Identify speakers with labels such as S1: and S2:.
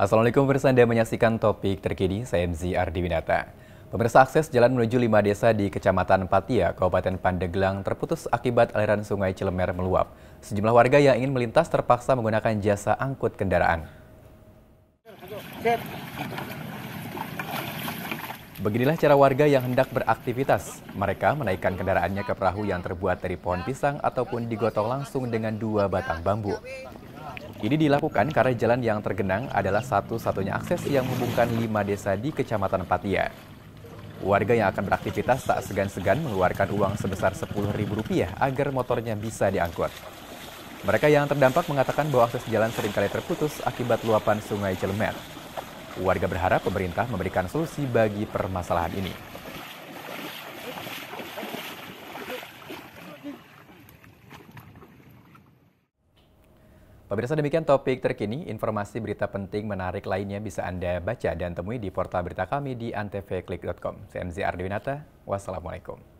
S1: Assalamualaikum pemirsa Anda menyaksikan topik terkini saya MZ Ardiwinata. Pemirsa akses jalan menuju lima desa di Kecamatan Patia, Kabupaten Pandeglang terputus akibat aliran sungai Cilemer meluap. Sejumlah warga yang ingin melintas terpaksa menggunakan jasa angkut kendaraan. Beginilah cara warga yang hendak beraktivitas. Mereka menaikkan kendaraannya ke perahu yang terbuat dari pohon pisang ataupun digotong langsung dengan dua batang bambu. Ini dilakukan karena jalan yang tergenang adalah satu-satunya akses yang menghubungkan lima desa di Kecamatan Patia. Warga yang akan beraktivitas tak segan-segan mengeluarkan uang sebesar Rp10.000 agar motornya bisa diangkut. Mereka yang terdampak mengatakan bahwa akses jalan seringkali terputus akibat luapan sungai Celemet. Warga berharap pemerintah memberikan solusi bagi permasalahan ini. Pemirsa demikian topik terkini, informasi berita penting menarik lainnya bisa Anda baca dan temui di portal berita kami di antvklik.com. Saya MZ Ardiwinata, wassalamualaikum.